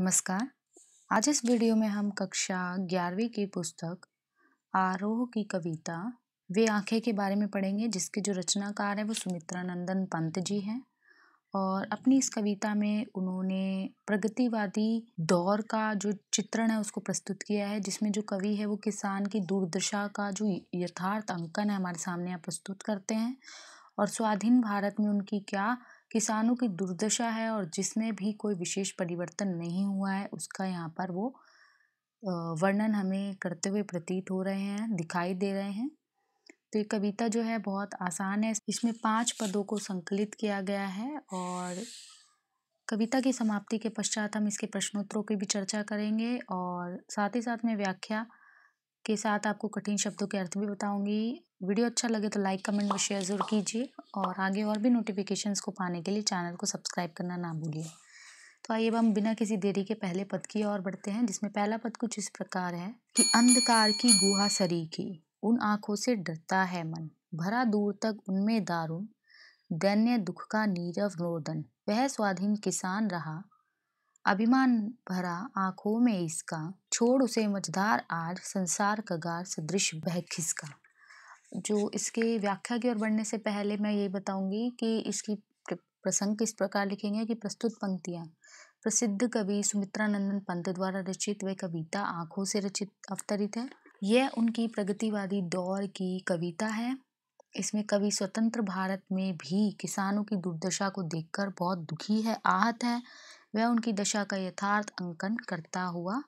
नमस्कार आज इस वीडियो में हम कक्षा ग्यारहवीं की पुस्तक आरोह की कविता वे आंखें के बारे में पढ़ेंगे जिसके जो रचनाकार हैं वो सुमित्रा नंदन पंत जी हैं और अपनी इस कविता में उन्होंने प्रगतिवादी दौर का जो चित्रण है उसको प्रस्तुत किया है जिसमें जो कवि है वो किसान की दुर्दशा का जो यथार्थ अंकन है हमारे सामने यहाँ प्रस्तुत करते हैं और स्वाधीन भारत में उनकी क्या किसानों की दुर्दशा है और जिसमें भी कोई विशेष परिवर्तन नहीं हुआ है उसका यहाँ पर वो वर्णन हमें करते हुए प्रतीत हो रहे हैं दिखाई दे रहे हैं तो ये कविता जो है बहुत आसान है इसमें पांच पदों को संकलित किया गया है और कविता की समाप्ति के पश्चात हम इसके प्रश्नोत्तरों की भी चर्चा करेंगे और साथ ही साथ में व्याख्या के साथ आपको कठिन शब्दों के अर्थ भी बताऊंगी वीडियो अच्छा लगे तो लाइक कमेंट और शेयर ज़रूर कीजिए और आगे और भी नोटिफिकेशंस को पाने के लिए चैनल को सब्सक्राइब करना ना भूलिए तो आइए अब हम बिना किसी देरी के पहले पद की ओर बढ़ते हैं जिसमें पहला पद कुछ इस प्रकार है कि अंधकार की गुहा सरी की उन आँखों से डरता है मन भरा दूर तक उनमें दारुण दैन्य दुख का नीरव रोदन वह स्वाधीन किसान रहा अभिमान भरा आंखों में इसका छोड़ उसे मझधार आज संसार कगार सदृश बह खिसका जो इसके व्याख्या की ओर बढ़ने से पहले मैं ये बताऊंगी कि इसकी प्रसंग किस प्रकार लिखेंगे कि प्रस्तुत पंक्तियाँ प्रसिद्ध कवि सुमित्रानंदन पंत द्वारा रचित वह कविता आंखों से रचित अवतरित है यह उनकी प्रगतिवादी दौर की कविता है इसमें कवि स्वतंत्र भारत में भी किसानों की दुर्दशा को देखकर बहुत दुखी है आहत है वह उनकी दशा का यथार्थ अंकन करता हुआ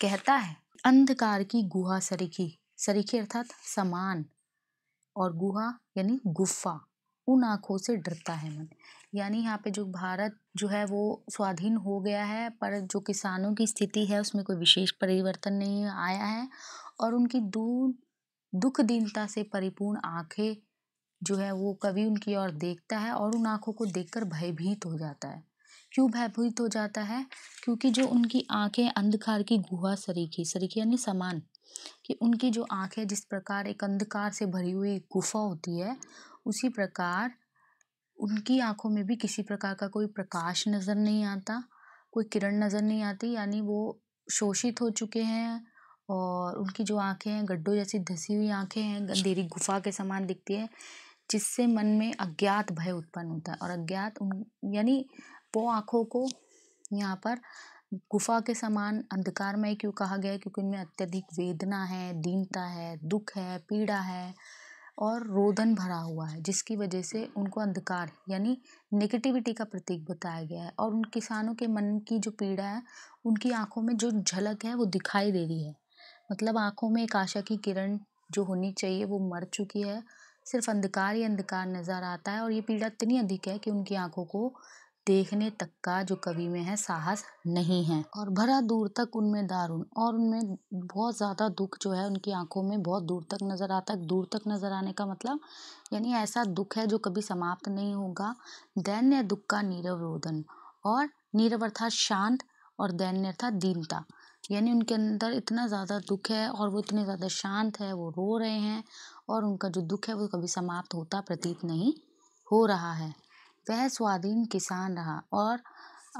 कहता है अंधकार की गुहा सरीखी सरीखी अर्थात समान और गुहा यानी गुफा उन आँखों से डरता है मन यानी यहाँ पे जो भारत जो है वो स्वाधीन हो गया है पर जो किसानों की स्थिति है उसमें कोई विशेष परिवर्तन नहीं आया है और उनकी दूर दुख दीनता से परिपूर्ण आँखें जो है वो कभी उनकी ओर देखता है और उन आंखों को देखकर भयभीत हो जाता है क्यों भयभीत हो जाता है क्योंकि जो उनकी आँखें अंधकार की गुहा सरीखी सरीखी यानी समान कि उनकी जो आँखें जिस प्रकार एक अंधकार से भरी हुई गुफा होती है उसी प्रकार उनकी आंखों में भी किसी प्रकार का कोई प्रकाश नज़र नहीं आता कोई किरण नज़र नहीं आती यानी वो शोषित हो चुके हैं और उनकी जो आँखें हैं गड्ढों जैसी धसी हुई आँखें हैं अंधेरी गुफा के समान दिखती है जिससे मन में अज्ञात भय उत्पन्न होता है और अज्ञात उन यानी वो आँखों को यहाँ पर गुफा के समान अंधकार में क्यों कहा गया है क्योंकि इनमें अत्यधिक वेदना है दीनता है दुख है पीड़ा है और रोदन भरा हुआ है जिसकी वजह से उनको अंधकार यानी नेगेटिविटी का प्रतीक बताया गया है और उन किसानों के मन की जो पीड़ा है उनकी आंखों में जो झलक है वो दिखाई दे रही है मतलब आंखों में एक आशा की किरण जो होनी चाहिए वो मर चुकी है सिर्फ अंधकार ही अंधकार नज़र आता है और ये पीड़ा इतनी अधिक है कि उनकी आंखों को देखने तक का जो कवि में है साहस नहीं है और भरा दूर तक उनमें दारुण और उनमें बहुत ज़्यादा दुख जो है उनकी आंखों में बहुत दूर तक नज़र आता है दूर तक नज़र आने का मतलब यानी ऐसा दुख है जो कभी समाप्त नहीं होगा दैन्य दुख का नीरव रोदन और नीरव अर्थात शांत और दैन्य अर्थात दीनता यानी उनके अंदर इतना ज़्यादा दुख है और वो इतने ज़्यादा शांत है वो रो रहे हैं और उनका जो दुख है वो कभी समाप्त होता प्रतीत नहीं हो रहा है वह स्वाधीन किसान रहा और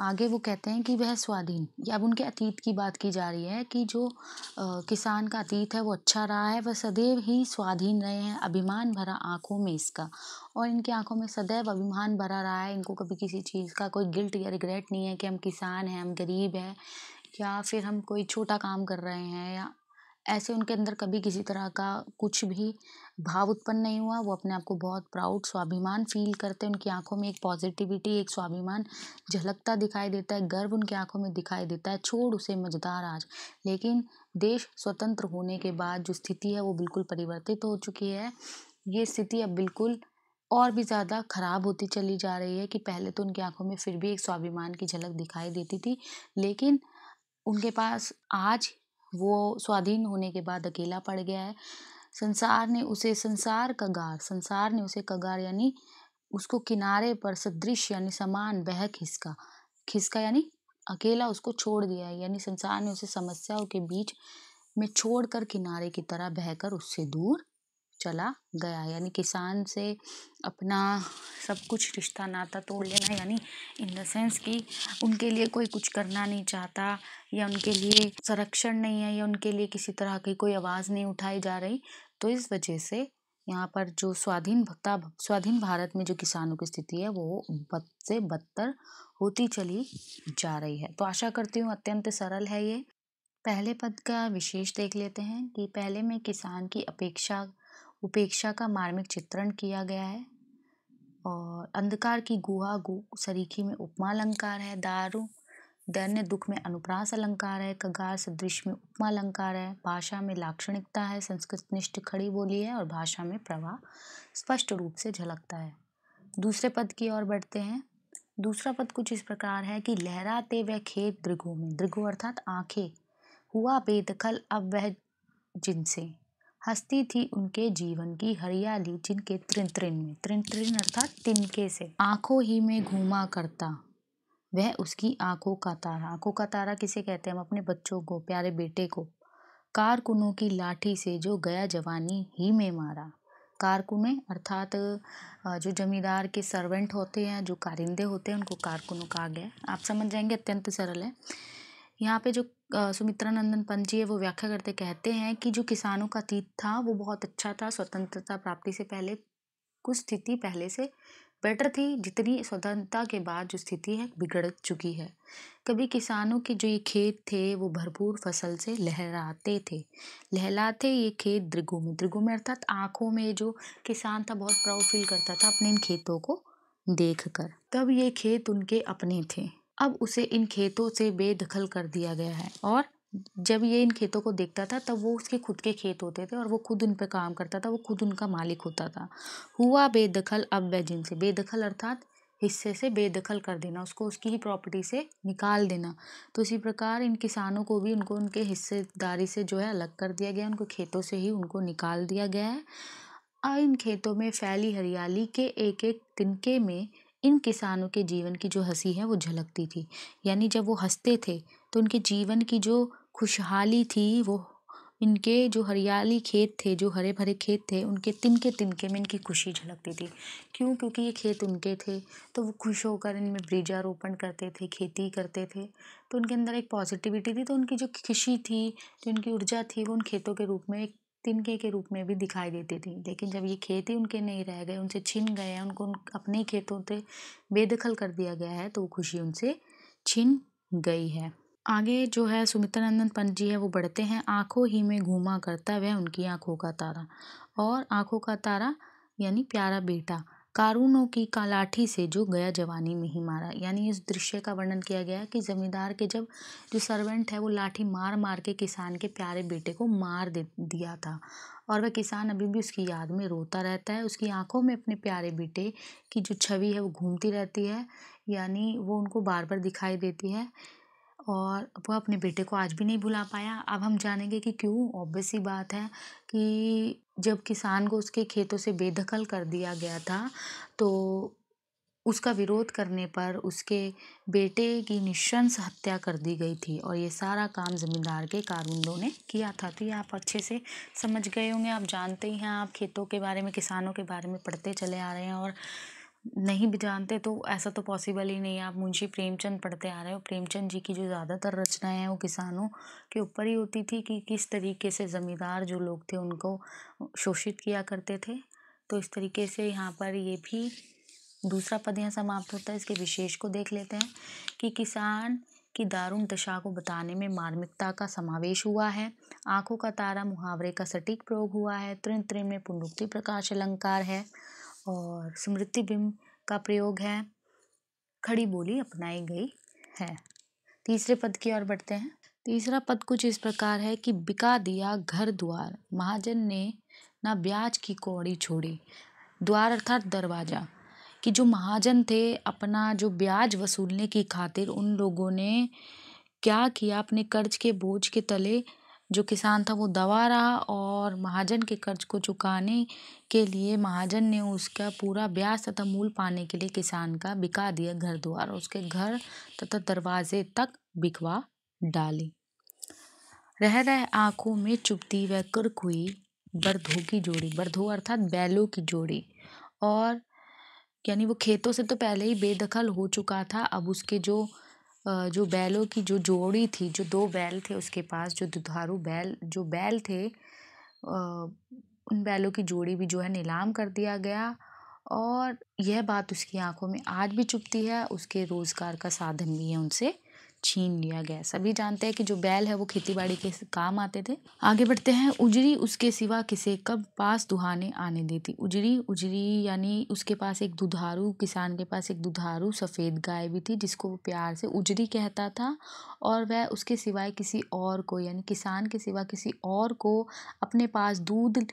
आगे वो कहते हैं कि वह स्वाधीन या अब उनके अतीत की बात की जा रही है कि जो आ, किसान का अतीत है वो अच्छा रहा है वह सदैव ही स्वाधीन रहे हैं अभिमान भरा आंखों में इसका और इनकी आंखों में सदैव अभिमान भरा रहा है इनको कभी किसी चीज़ का कोई गिल्ट या रिग्रेट नहीं है कि हम किसान हैं हम गरीब हैं या फिर हम कोई छोटा काम कर रहे हैं या ऐसे उनके अंदर कभी किसी तरह का कुछ भी भाव उत्पन्न नहीं हुआ वो अपने आप को बहुत प्राउड स्वाभिमान फील करते हैं उनकी आँखों में एक पॉजिटिविटी एक स्वाभिमान झलकता दिखाई देता है गर्व उनकी आँखों में दिखाई देता है छोड़ उसे मजदार आज लेकिन देश स्वतंत्र होने के बाद जो स्थिति है वो बिल्कुल परिवर्तित हो चुकी है ये स्थिति अब बिल्कुल और भी ज़्यादा ख़राब होती चली जा रही है कि पहले तो उनकी आंखों में फिर भी एक स्वाभिमान की झलक दिखाई देती थी लेकिन उनके पास आज वो स्वाधीन होने के बाद अकेला पड़ गया है संसार ने उसे संसार कगार संसार ने उसे कगार यानी उसको किनारे पर सदृश यानी समान बह खिसका खिसका यानी अकेला उसको छोड़ दिया है यानी संसार ने उसे समस्याओं के बीच में छोड़कर किनारे की तरह बहकर उससे दूर चला गया यानी किसान से अपना सब कुछ रिश्ता नाता तोड़ लेना यानी इन द सेंस कि उनके लिए कोई कुछ करना नहीं चाहता या उनके लिए संरक्षण नहीं है या उनके लिए किसी तरह की कोई आवाज़ नहीं उठाई जा रही तो इस वजह से यहाँ पर जो स्वाधीन भक्ता स्वाधीन भारत में जो किसानों की स्थिति है वो बद से बदतर होती चली जा रही है तो आशा करती हूँ अत्यंत सरल है ये पहले पद का विशेष देख लेते हैं कि पहले में किसान की अपेक्षा उपेक्षा का मार्मिक चित्रण किया गया है और अंधकार की गुहा गु सरीखी में उपमा अलंकार है दारू दैन्य दुख में अनुप्रास अलंकार है कगार सदृश में उपमा अलंकार है भाषा में लाक्षणिकता है संस्कृत निष्ठ खड़ी बोली है और भाषा में प्रवाह स्पष्ट रूप से झलकता है दूसरे पद की ओर बढ़ते हैं दूसरा पद कुछ इस प्रकार है कि लहराते वह खेत दृघो में दृघो अर्थात आँखें हुआ बेदखल अब वह जिनसे हस्ती थी उनके जीवन की हरियाली जिनके त्रिन त्रिन में त्रिन त्रिन अर्थात तिनके से आंखों ही में घूमा करता वह उसकी आंखों का तारा आंखों का तारा किसे कहते हैं हम अपने बच्चों को प्यारे बेटे को कारकुनों की लाठी से जो गया जवानी ही में मारा कारकुने अर्थात जो जमींदार के सर्वेंट होते हैं जो कारिंदे होते हैं उनको कारकुनों कहा गया आप समझ जाएंगे अत्यंत सरल है यहाँ पे जो सुमित्रा नंदन पंत जी है वो व्याख्या करते कहते हैं कि जो किसानों का अतीत था वो बहुत अच्छा था स्वतंत्रता प्राप्ति से पहले कुछ स्थिति पहले से बेटर थी जितनी स्वतंत्रता के बाद जो स्थिति है बिगड़ चुकी है कभी किसानों के जो ये खेत थे वो भरपूर फसल से लहराते थे लहलाते ये खेत दृगो में दृगो में अर्थात आँखों में जो किसान था बहुत प्राउड फील करता था अपने इन खेतों को देख कर तब ये खेत उनके अपने थे अब उसे इन खेतों से बेदखल कर दिया गया है और जब ये इन खेतों को देखता था तब वो उसके खुद के खेत होते थे और वो खुद उन पर काम करता था वो खुद उनका मालिक होता था हुआ बेदखल अब बैजिन से बेदखल अर्थात हिस्से से बेदखल कर देना उसको उसकी ही प्रॉपर्टी से निकाल देना तो इसी प्रकार इन किसानों को भी उनको उनके हिस्सेदारी से जो है अलग कर दिया गया उनको खेतों से ही उनको निकाल दिया गया है और इन खेतों में फैली हरियाली के एक एक तिनके में इन किसानों के जीवन की जो हंसी है वो झलकती थी यानी जब वो हंसते थे तो उनके जीवन की जो खुशहाली थी वो इनके जो हरियाली खेत थे जो हरे भरे खेत थे उनके तिनके तिनके में इनकी खुशी झलकती थी क्यों क्योंकि ये खेत उनके थे तो वो खुश होकर इनमें वृजारोपण करते थे खेती करते थे तो उनके अंदर एक पॉजिटिविटी थी तो उनकी जो खुशी थी जो उनकी ऊर्जा थी वो उन खेतों के रूप में एक तिनके के रूप में भी दिखाई देती थी लेकिन जब ये खेत ही उनके नहीं रह गए उनसे छिन गए हैं उनको अपने ही खेतों से बेदखल कर दिया गया है तो वो खुशी उनसे छिन गई है आगे जो है सुमित्रा नंदन पंत जी है वो बढ़ते हैं आंखों ही में घूमा करता वह उनकी आंखों का तारा और आंखों का तारा यानी प्यारा बेटा कारूनों की कालाठी से जो गया जवानी में ही मारा यानी इस दृश्य का वर्णन किया गया है कि जमींदार के जब जो सर्वेंट है वो लाठी मार मार के किसान के प्यारे बेटे को मार दे दिया था और वह किसान अभी भी उसकी याद में रोता रहता है उसकी आंखों में अपने प्यारे बेटे की जो छवि है वो घूमती रहती है यानी वो उनको बार बार दिखाई देती है और वह अपने बेटे को आज भी नहीं भुला पाया अब हम जानेंगे कि क्यों ऑब्वियस ही बात है कि जब किसान को उसके खेतों से बेदखल कर दिया गया था तो उसका विरोध करने पर उसके बेटे की निशंस हत्या कर दी गई थी और ये सारा काम ज़मींदार के कारुंदों ने किया था तो ये आप अच्छे से समझ गए होंगे आप जानते ही हैं आप खेतों के बारे में किसानों के बारे में पढ़ते चले आ रहे हैं और नहीं भी जानते तो ऐसा तो पॉसिबल ही नहीं है आप मुंशी प्रेमचंद पढ़ते आ रहे हो प्रेमचंद जी की जो ज़्यादातर रचनाएं हैं वो किसानों के ऊपर ही होती थी कि किस तरीके से ज़मींदार जो लोग थे उनको शोषित किया करते थे तो इस तरीके से यहाँ पर ये भी दूसरा पद यहाँ समाप्त होता है इसके विशेष को देख लेते हैं कि किसान की दारुण दशा को बताने में मार्मिकता का समावेश हुआ है आंखों का तारा मुहावरे का सटीक प्रयोग हुआ है त्रिन त्रिन में पुनरुक्ति प्रकाश अलंकार है और स्मृति बिंब का प्रयोग है खड़ी बोली अपनाई गई है तीसरे पद की ओर बढ़ते हैं तीसरा पद कुछ इस प्रकार है कि बिका दिया घर द्वार महाजन ने ना ब्याज की कौड़ी छोड़ी द्वार अर्थात दरवाज़ा कि जो महाजन थे अपना जो ब्याज वसूलने की खातिर उन लोगों ने क्या किया अपने कर्ज के बोझ के तले जो किसान था वो दबा रहा और महाजन के कर्ज को चुकाने के लिए महाजन ने उसका पूरा ब्याज तथा मूल पाने के लिए किसान का बिका दिया घर द्वार उसके घर तथा दरवाजे तक बिकवा डाली रह रह आंखों में चुपती व कुर्क हुई बर्धो की जोड़ी बरधो अर्थात बैलों की जोड़ी और यानी वो खेतों से तो पहले ही बेदखल हो चुका था अब उसके जो जो बैलों की जो जोड़ी थी जो दो बैल थे उसके पास जो दुधारू बैल जो बैल थे उन बैलों की जोड़ी भी जो है नीलाम कर दिया गया और यह बात उसकी आँखों में आज भी चुभती है उसके रोज़गार का साधन भी है उनसे छीन लिया गया सभी जानते हैं कि जो बैल है वो खेतीबाड़ी के काम आते थे आगे बढ़ते हैं उजरी उसके सिवा किसे कब पास दुहाने आने देती उजरी उजरी यानी उसके पास एक दुधारू किसान के पास एक दुधारू सफ़ेद गाय भी थी जिसको वो प्यार से उजरी कहता था और वह उसके सिवाय किसी और को यानी किसान के सिवा किसी और को अपने पास दूध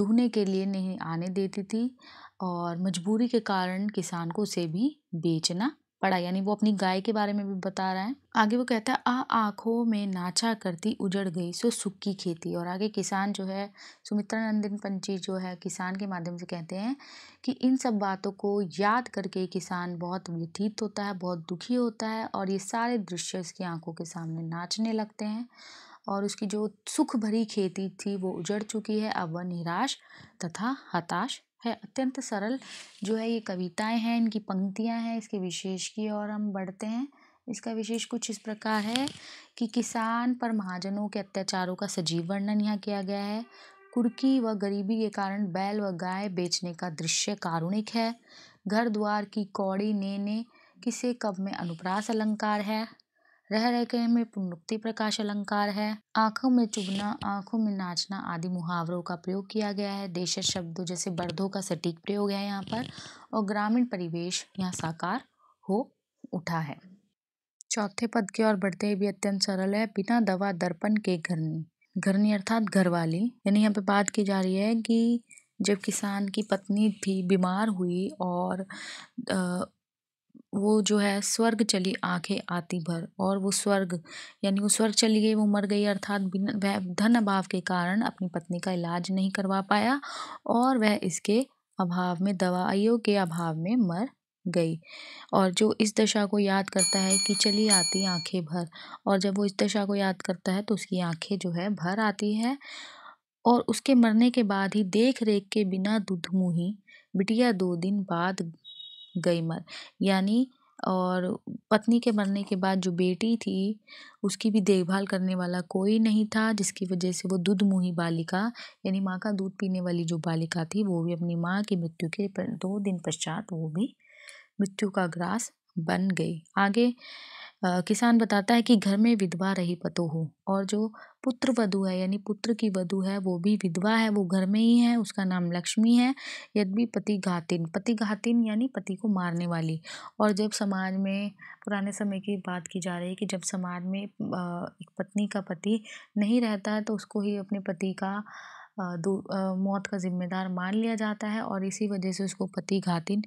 दुहने के लिए नहीं आने देती थी और मजबूरी के कारण किसान को उसे भी बेचना पड़ा यानी वो अपनी गाय के बारे में भी बता रहा है आगे वो कहता है आ आँखों में नाचा करती उजड़ गई सो सुखी खेती और आगे किसान जो है सुमित्रा नंदन पंची जो है किसान के माध्यम से कहते हैं कि इन सब बातों को याद करके किसान बहुत व्यथित होता है बहुत दुखी होता है और ये सारे दृश्य इसकी आँखों के सामने नाचने लगते हैं और उसकी जो सुख भरी खेती थी वो उजड़ चुकी है अब वह निराश तथा हताश है अत्यंत सरल जो है ये कविताएं हैं इनकी पंक्तियां हैं इसके विशेष की ओर हम बढ़ते हैं इसका विशेष कुछ इस प्रकार है कि किसान पर महाजनों के अत्याचारों का सजीव वर्णन यहाँ किया गया है कुर्की व गरीबी के कारण बैल व गाय बेचने का दृश्य कारुणिक है घर द्वार की कौड़ी नेने किसे कब में अनुप्रास अलंकार है रह रह के में पुनरुक्ति प्रकाश अलंकार है आंखों में चुभना आंखों में नाचना आदि मुहावरों का प्रयोग किया गया है देश शब्दों जैसे बर्दों का सटीक प्रयोग है यहाँ पर और ग्रामीण परिवेश यहाँ साकार हो उठा है चौथे पद की ओर बढ़ते हुए भी अत्यंत सरल है बिना दवा दर्पण के घरनी घरनी अर्थात घरवाली यानी यहाँ पे बात की जा रही है कि जब किसान की पत्नी भी बीमार हुई और वो जो है स्वर्ग चली आँखें आती भर और वो स्वर्ग यानी वो स्वर्ग चली गई वो मर गई अर्थात वह धन अभाव के कारण अपनी पत्नी का इलाज नहीं करवा पाया और वह इसके अभाव में दवाइयों के अभाव में मर गई और जो इस दशा को याद करता है कि चली आती आंखें भर और जब वो इस दशा को याद करता है तो उसकी आंखें जो है भर आती है और उसके मरने के बाद ही देख रेख के बिना दुधमुही बिटिया दो दिन बाद गई मर यानी और पत्नी के मरने के बाद जो बेटी थी उसकी भी देखभाल करने वाला कोई नहीं था जिसकी वजह से वो दूध मुही बालिका यानी माँ का दूध पीने वाली जो बालिका थी वो भी अपनी माँ की मृत्यु के दो दिन पश्चात वो भी मृत्यु का ग्रास बन गई आगे आ, किसान बताता है कि घर में विधवा रही पतो हो और जो पुत्र वधु है यानी पुत्र की वधु है वो भी विधवा है वो घर में ही है उसका नाम लक्ष्मी है यद्यपि पति घातिन पति घातिन यानी पति को मारने वाली और जब समाज में पुराने समय की बात की जा रही है कि जब समाज में एक पत्नी का पति नहीं रहता है तो उसको ही अपने पति का मौत का जिम्मेदार मान लिया जाता है और इसी वजह से उसको पति घातिन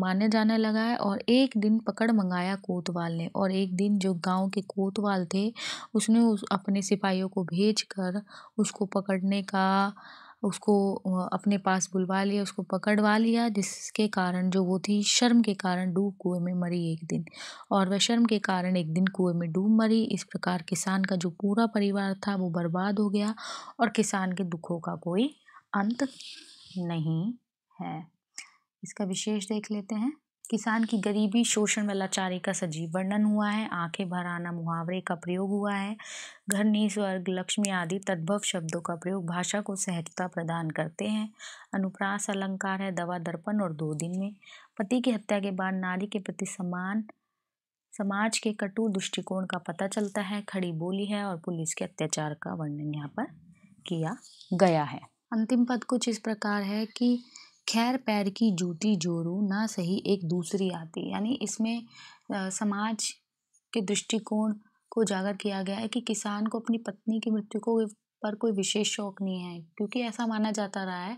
माने जाने लगा है और एक दिन पकड़ मंगाया कोतवाल ने और एक दिन जो गांव के कोतवाल थे उसने उस अपने सिपाहियों को भेजकर उसको पकड़ने का उसको अपने पास बुलवा लिया उसको पकड़वा लिया जिसके कारण जो वो थी शर्म के कारण डूब कुएं में मरी एक दिन और वह शर्म के कारण एक दिन कुएं में डूब मरी इस प्रकार किसान का जो पूरा परिवार था वो बर्बाद हो गया और किसान के दुखों का कोई अंत नहीं है इसका विशेष देख लेते हैं किसान की गरीबी शोषण व लाचारी का सजीव वर्णन हुआ है आंखें भर आना मुहावरे का प्रयोग हुआ है घर नी स्वर्ग लक्ष्मी आदि तद्भव शब्दों का प्रयोग भाषा को सहजता प्रदान करते हैं अनुप्रास अलंकार है दवा दर्पण और दो दिन में पति की हत्या के बाद नारी के प्रति समान समाज के कटु दृष्टिकोण का पता चलता है खड़ी बोली है और पुलिस के अत्याचार का वर्णन यहाँ पर किया गया है अंतिम पद कुछ इस प्रकार है कि खैर पैर की जूती जोरू ना सही एक दूसरी आती यानी इसमें आ, समाज के दृष्टिकोण को उजागर किया गया है कि किसान को अपनी पत्नी की मृत्यु को पर कोई विशेष शौक नहीं है क्योंकि ऐसा माना जाता रहा है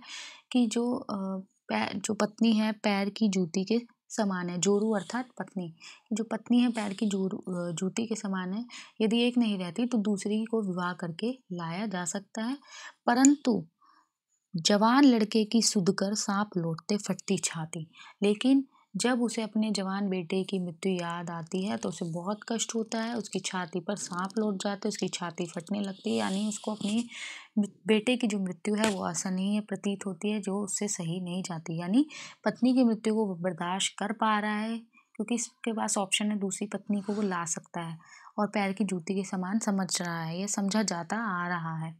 कि जो पैर जो पत्नी है पैर की जूती के समान है जोरू अर्थात पत्नी जो पत्नी है पैर की जोरू जूती के समान है यदि एक नहीं रहती तो दूसरी को विवाह करके लाया जा सकता है परंतु जवान लड़के की सुध कर सांप लौटते फटती छाती लेकिन जब उसे अपने जवान बेटे की मृत्यु याद आती है तो उसे बहुत कष्ट होता है उसकी छाती पर सांप लौट जाते उसकी छाती फटने लगती है यानी उसको अपनी बेटे की जो मृत्यु है वो असहनीय प्रतीत होती है जो उससे सही नहीं जाती यानी पत्नी की मृत्यु को बर्दाश्त कर पा रहा है क्योंकि इसके पास ऑप्शन है दूसरी पत्नी को वो ला सकता है और पैर की जूती के समान समझ रहा है यह समझा जाता आ रहा है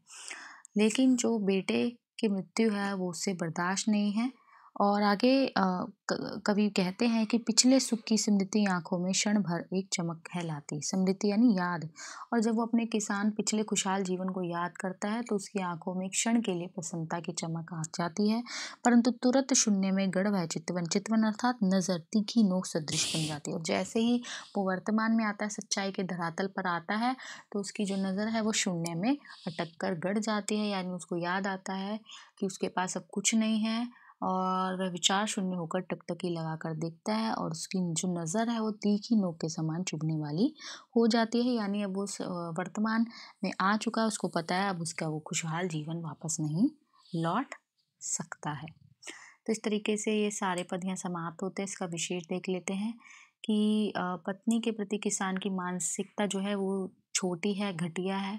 लेकिन जो बेटे की मृत्यु है वो उससे बर्दाश्त नहीं है और आगे कवि कहते हैं कि पिछले सुख की स्मृति आंखों में क्षण भर एक चमक है स्मृति यानी याद और जब वो अपने किसान पिछले खुशहाल जीवन को याद करता है तो उसकी आंखों में क्षण के लिए प्रसन्नता की चमक आ जाती है परंतु तुरंत शून्य में गढ़ वह चितवन चितवन अर्थात नज़र तीखी नोक सदृश बन जाती है और जैसे ही वो वर्तमान में आता है सच्चाई के धरातल पर आता है तो उसकी जो नज़र है वो शून्य में अटक कर गढ़ जाती है यानी उसको याद आता है कि उसके पास अब कुछ नहीं है और वह विचार शून्य होकर टकटकी लगाकर देखता है और उसकी जो नज़र है वो तीखी नोक के समान चुभने वाली हो जाती है यानी अब वो वर्तमान में आ चुका है उसको पता है अब उसका वो खुशहाल जीवन वापस नहीं लौट सकता है तो इस तरीके से ये सारे पद यहाँ समाप्त होते हैं इसका विशेष देख लेते हैं कि पत्नी के प्रति किसान की मानसिकता जो है वो छोटी है घटिया है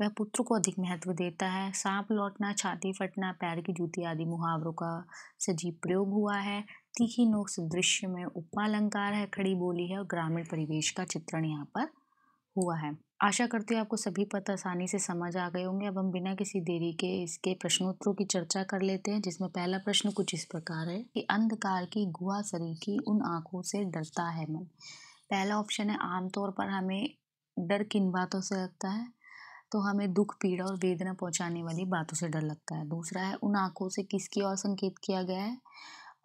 वह पुत्र को अधिक महत्व देता है सांप लौटना छाती फटना पैर की जूती आदि मुहावरों का सजीव प्रयोग हुआ है तीखी नोक दृश्य में उपमा अलंकार है खड़ी बोली है और ग्रामीण परिवेश का चित्रण यहाँ पर हुआ है आशा करती हूँ आपको सभी पद आसानी से समझ आ गए होंगे अब हम बिना किसी देरी के इसके प्रश्नोत्तरों की चर्चा कर लेते हैं जिसमें पहला प्रश्न कुछ इस प्रकार है कि अंधकार की गुहा सरी की उन आँखों से डरता है मन पहला ऑप्शन है आमतौर पर हमें डर किन बातों से लगता है तो हमें दुख पीड़ा और वेदना पहुंचाने वाली बातों से डर लगता है दूसरा है उन आँखों से किसकी और संकेत किया गया है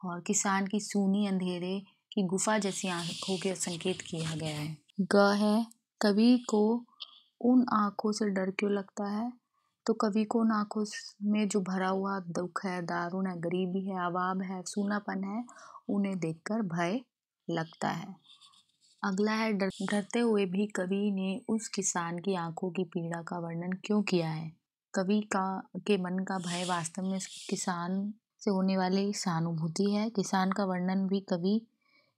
और किसान की सूनी अंधेरे की गुफा जैसी आँखों के संकेत किया गया है ग है कवि को उन आँखों से डर क्यों लगता है तो कवि को उन आँखों में जो भरा हुआ दुख है दारुण है गरीबी है अभाव है सूनापन है उन्हें देखकर भय लगता है अगला है डर डरते हुए भी कवि ने उस किसान की आंखों की पीड़ा का वर्णन क्यों किया है कवि का के मन का भय वास्तव में किसान से होने वाली सहानुभूति है किसान का वर्णन भी कवि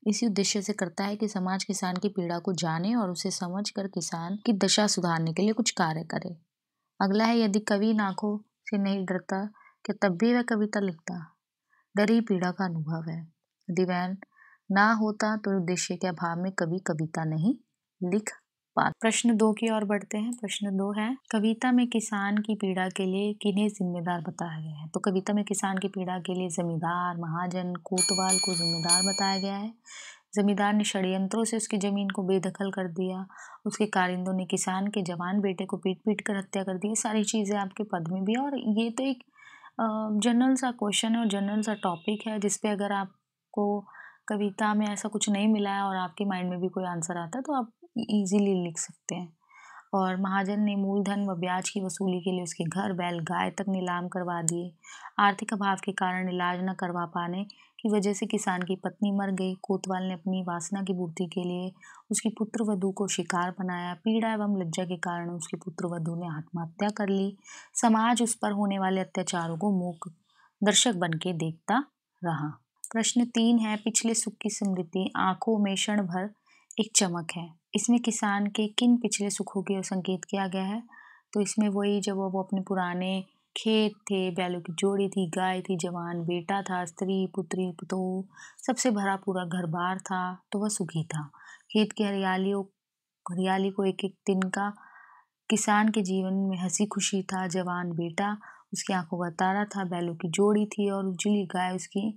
इसी उद्देश्य से करता है कि समाज किसान की पीड़ा को जाने और उसे समझ कर किसान की दशा सुधारने के लिए कुछ कार्य करे अगला है यदि कवि इन आँखों से नहीं डरता कि तब भी वह कविता लिखता डर ही पीड़ा का अनुभव है दिव्यान ना होता तो उद्देश्य के अभाव में कभी कविता नहीं लिख पा प्रश्न दो की ओर बढ़ते हैं प्रश्न दो है कविता में किसान की पीड़ा के लिए किन्हें जिम्मेदार बताया गया है तो कविता में किसान की पीड़ा के लिए जमींदार महाजन कोतवाल को जिम्मेदार बताया गया है जमींदार ने षडयंत्रों से उसकी ज़मीन को बेदखल कर दिया उसके कारिंदों ने किसान के जवान बेटे को पीट पीट कर हत्या कर दी सारी चीज़ें आपके पद में भी और ये तो एक जनरल सा क्वेश्चन है और जनरल सा टॉपिक है जिसपे अगर आपको कविता में ऐसा कुछ नहीं मिला है और आपके माइंड में भी कोई आंसर आता है तो आप इजीली लिख सकते हैं और महाजन ने मूलधन व ब्याज की वसूली के लिए उसके घर बैल गाय तक नीलाम करवा दिए आर्थिक अभाव के कारण इलाज न करवा पाने की वजह से किसान की पत्नी मर गई कोतवाल ने अपनी वासना की पूर्ति के लिए उसकी पुत्र वधु को शिकार बनाया पीड़ा एवं लज्जा के कारण उसकी पुत्र वधु ने आत्महत्या कर ली समाज उस पर होने वाले अत्याचारों को मूक दर्शक बन के देखता रहा प्रश्न तीन है पिछले सुख की समृद्धि आंखों में क्षण भर एक चमक है इसमें किसान के किन पिछले सुखों के संकेत किया गया है तो इसमें वही जब वो अपने पुराने खेत थे बैलों की जोड़ी थी गाय थी जवान बेटा था स्त्री पुत्री पुतो सबसे भरा पूरा घर बार था तो वह सुखी था खेत की हरियालियों हरियाली को एक एक दिन का किसान के जीवन में हंसी खुशी था जवान बेटा उसकी आंखों का तारा था बैलों की जोड़ी थी और उजली गाय उसकी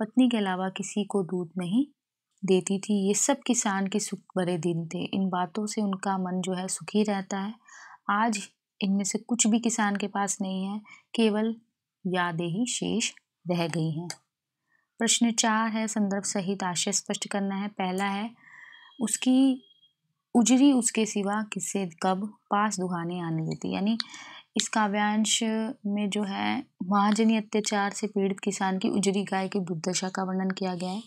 पत्नी के अलावा किसी को दूध नहीं देती थी ये सब किसान के सुख भरे दिन थे इन बातों से उनका मन जो है सुखी रहता है आज इनमें से कुछ भी किसान के पास नहीं है केवल यादें ही शेष रह गई हैं प्रश्न चार है संदर्भ सहित आशय स्पष्ट करना है पहला है उसकी उजरी उसके सिवा किससे कब पास दुहाने आने देती यानी इस काव्यांश में जो है महाजनी अत्याचार से पीड़ित किसान की उजरी गाय की दुर्दशा का वर्णन किया गया है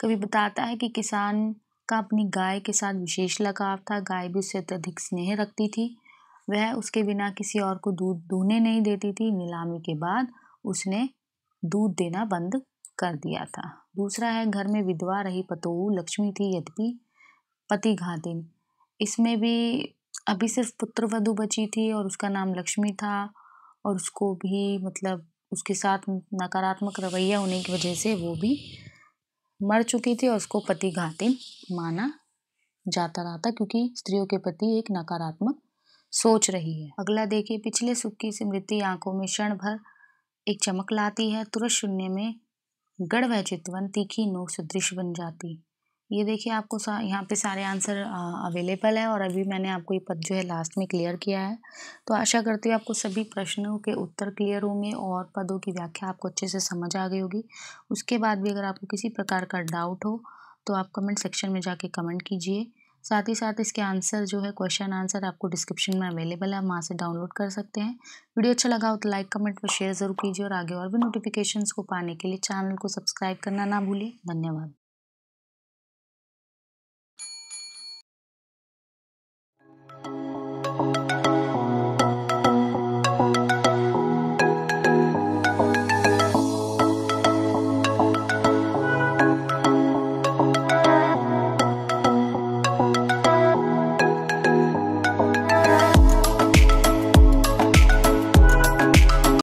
कभी बताता है कि किसान का अपनी गाय के साथ विशेष लगाव था गाय भी उससे अत्यधिक स्नेह रखती थी वह उसके बिना किसी और को दूध दूहने नहीं देती थी नीलामी के बाद उसने दूध देना बंद कर दिया था दूसरा है घर में विधवा रही पतोऊ लक्ष्मी थी यद्यपि पति घातिन इसमें भी अभी सिर्फ पुत्र वधु बची थी और उसका नाम लक्ष्मी था और उसको भी मतलब उसके साथ नकारात्मक रवैया होने की वजह से वो भी मर चुकी थी और उसको पति घाती माना जाता रहा था क्योंकि स्त्रियों के प्रति एक नकारात्मक सोच रही है अगला देखिए पिछले सुख की स्मृति आंखों में क्षण भर एक चमक लाती है तुरंत शून्य में गढ़ चितवन तीखी नोक सदृश बन जाती ये देखिए आपको सा यहाँ पे सारे आंसर अवेलेबल है और अभी मैंने आपको ये पद जो है लास्ट में क्लियर किया है तो आशा करती हूँ आपको सभी प्रश्नों के उत्तर क्लियर होंगे और पदों की व्याख्या आपको अच्छे से समझ आ गई होगी उसके बाद भी अगर आपको किसी प्रकार का डाउट हो तो आप कमेंट सेक्शन में जाके कमेंट कीजिए साथ ही साथ इसके आंसर जो है क्वेश्चन आंसर आपको डिस्क्रिप्शन में अवेलेबल है आप वहाँ से डाउनलोड कर सकते हैं वीडियो अच्छा लगा हो तो लाइक कमेंट और शेयर ज़रूर कीजिए और आगे और भी नोटिफिकेशंस को पाने के लिए चैनल को सब्सक्राइब करना ना भूलिए धन्यवाद